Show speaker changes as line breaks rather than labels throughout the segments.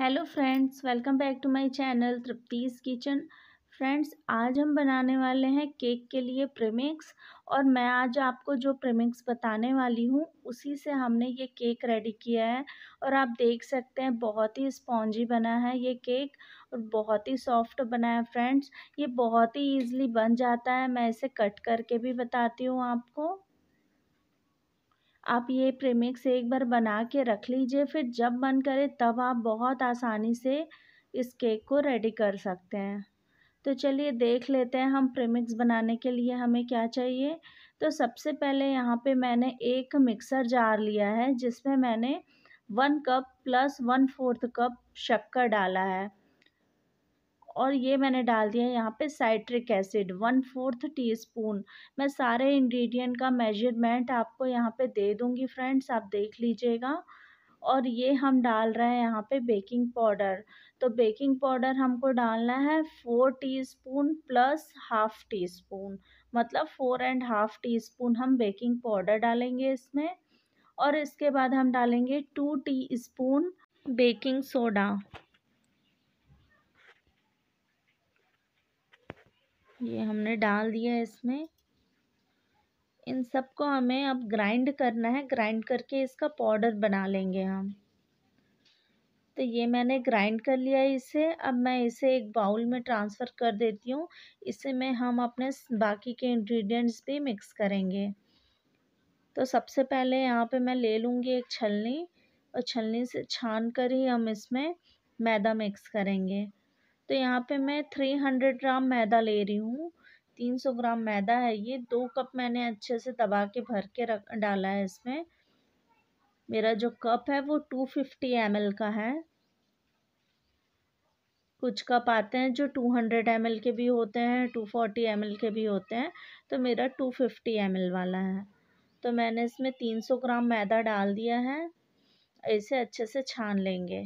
hello friends welcome back to my channel Trupti's kitchen friends आज हम बनाने वाले हैं केक के लिए प्रेमिक्स और मैं आज आपको जो प्रेमिक्स बताने वाली हूँ उसी से हमने ये केक रेडी किया है और आप देख सकते हैं बहुत ही स्पॉन्जी बना है ये केक और बहुत ही सॉफ्ट बना है फ्रेंड्स ये बहुत ही ईजली बन जाता है मैं इसे कट करके भी बताती हूँ आपको आप ये प्रेमिक्स एक बार बना के रख लीजिए फिर जब मन करे तब आप बहुत आसानी से इस केक को रेडी कर सकते हैं तो चलिए देख लेते हैं हम प्रेमिक्स बनाने के लिए हमें क्या चाहिए तो सबसे पहले यहाँ पे मैंने एक मिक्सर जार लिया है जिसमें मैंने one cup plus one fourth cup शक्कर डाला है और ये मैंने डाल दिया है यहाँ पे citric acid one fourth teaspoon मैं सारे इंग्रेडिएंट का मेजरमेंट आपको यहाँ पे दे दूँगी फ्रेंड्स आप देख लीजिएगा और ये हम डाल रहे हैं यहाँ पे बेकिंग पाउडर तो बेकिंग पाउडर हमको डालना है four teaspoon plus half teaspoon मतलब four and half teaspoon हम बेकिंग पाउडर डालेंगे इसमें और इसके बाद हम डालेंगे two teaspoon baking soda ये हमने डाल दिया है इसमें इन सबको हमें अब ग्राइंड करना है ग्राइंड करके इसका पाउडर बना लेंगे हम तो ये मैंने ग्राइंड कर लिया है इसे अब मैं इसे एक बाउल में ट्रांसफ़र कर देती हूँ इसे में हम अपने बाकी के इंग्रेडिएंट्स भी मिक्स करेंगे तो सबसे पहले यहाँ पे मैं ले लूँगी एक छलनी और छलनी से छान कर ही हम इसमें मैदा मिक्स करेंगे तो यहाँ पे मैं थ्री हंड्रेड ग्राम मैदा ले रही हूँ तीन सौ ग्राम मैदा है ये दो कप मैंने अच्छे से दबा के भर के रख डाला है इसमें मेरा जो कप है वो टू फिफ्टी एम का है कुछ कप आते हैं जो टू हंड्रेड एम के भी होते हैं टू फोर्टी एम के भी होते हैं तो मेरा टू फिफ्टी एम वाला है तो मैंने इसमें तीन सौ ग्राम मैदा डाल दिया है इसे अच्छे से छान लेंगे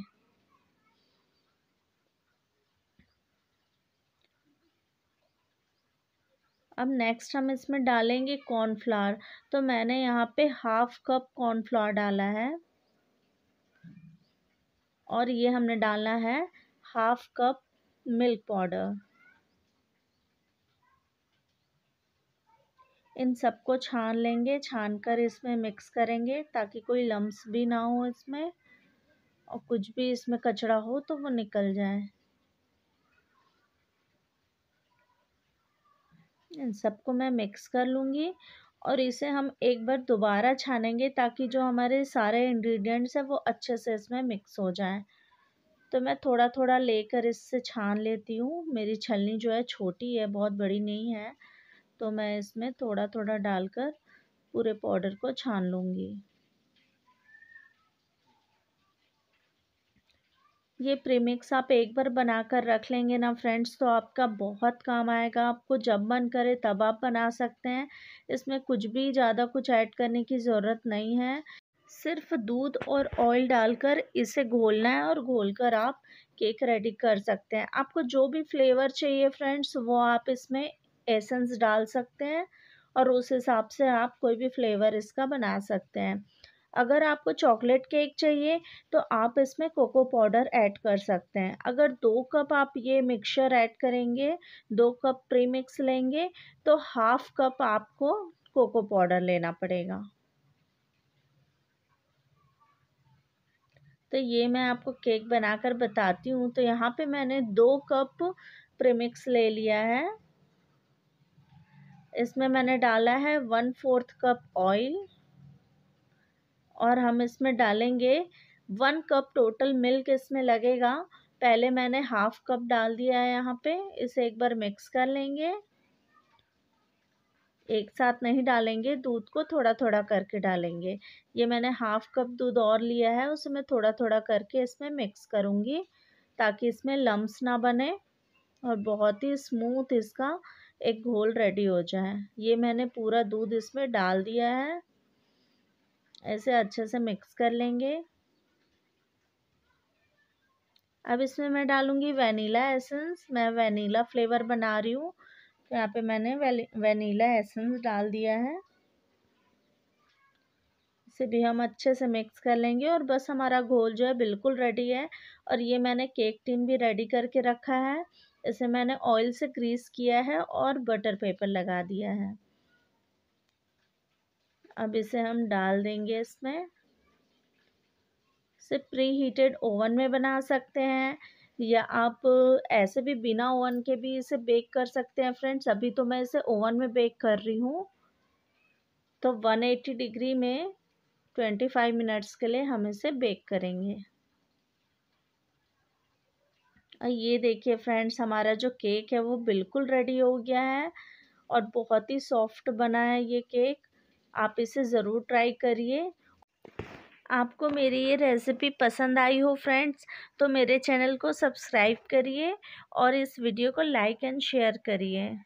अब नेक्स्ट हम इसमें डालेंगे कॉर्नफ्लावर तो मैंने यहाँ पे हाफ कप कॉर्नफ्लावर डाला है और ये हमने डालना है हाफ कप मिल्क पाउडर इन सबको छान लेंगे छान कर इसमें मिक्स करेंगे ताकि कोई लम्स भी ना हो इसमें और कुछ भी इसमें कचरा हो तो वो निकल जाए इन सबको मैं मिक्स कर लूँगी और इसे हम एक बार दोबारा छानेंगे ताकि जो हमारे सारे इंग्रेडिएंट्स हैं वो अच्छे से इसमें मिक्स हो जाएं तो मैं थोड़ा थोड़ा लेकर इससे छान लेती हूँ मेरी छलनी जो है छोटी है बहुत बड़ी नहीं है तो मैं इसमें थोड़ा थोड़ा डालकर पूरे पाउडर को छान लूँगी ये प्रीमिक्स आप एक बार बना कर रख लेंगे ना फ्रेंड्स तो आपका बहुत काम आएगा आपको जब मन करे तब आप बना सकते हैं इसमें कुछ भी ज़्यादा कुछ ऐड करने की ज़रूरत नहीं है सिर्फ दूध और ऑयल डालकर इसे घोलना है और घोल कर आप केक रेडी कर सकते हैं आपको जो भी फ्लेवर चाहिए फ्रेंड्स वो आप इसमें एसेंस डाल सकते हैं और उस हिसाब से आप कोई भी फ्लेवर इसका बना सकते हैं अगर आपको चॉकलेट केक चाहिए तो आप इसमें कोको पाउडर ऐड कर सकते हैं अगर दो कप आप ये मिक्सचर ऐड करेंगे दो कप प्रीमिक्स लेंगे तो हाफ कप आपको कोको पाउडर लेना पड़ेगा तो ये मैं आपको केक बनाकर बताती हूँ तो यहाँ पे मैंने दो कप प्रीमिक्स ले लिया है इसमें मैंने डाला है वन फोर्थ कप ऑयल और हम इसमें डालेंगे वन कप टोटल मिल्क इसमें लगेगा पहले मैंने हाफ कप डाल दिया है यहाँ पे इसे एक बार मिक्स कर लेंगे एक साथ नहीं डालेंगे दूध को थोड़ा थोड़ा करके डालेंगे ये मैंने हाफ कप दूध और लिया है उसे मैं थोड़ा थोड़ा करके इसमें मिक्स करूँगी ताकि इसमें लम्स ना बने और बहुत ही स्मूथ इसका एक घोल रेडी हो जाए ये मैंने पूरा दूध इसमें डाल दिया है ऐसे अच्छे से मिक्स कर लेंगे अब इसमें मैं डालूँगी वनीला एसेंस मैं वनीला फ्लेवर बना रही हूँ तो यहाँ पे मैंने वनीला एसेंस डाल दिया है इसे भी हम अच्छे से मिक्स कर लेंगे और बस हमारा घोल जो है बिल्कुल रेडी है और ये मैंने केक टिन भी रेडी करके रखा है इसे मैंने ऑयल से ग्रीस किया है और बटर पेपर लगा दिया है अब इसे हम डाल देंगे इसमें इसे प्री हीटेड ओवन में बना सकते हैं या आप ऐसे भी बिना ओवन के भी इसे बेक कर सकते हैं फ्रेंड्स अभी तो मैं इसे ओवन में बेक कर रही हूँ तो 180 डिग्री में 25 मिनट्स के लिए हम इसे बेक करेंगे और ये देखिए फ्रेंड्स हमारा जो केक है वो बिल्कुल रेडी हो गया है और बहुत ही सॉफ्ट बना है ये केक आप इसे ज़रूर ट्राई करिए आपको मेरी ये रेसिपी पसंद आई हो फ्रेंड्स तो मेरे चैनल को सब्सक्राइब करिए और इस वीडियो को लाइक एंड शेयर करिए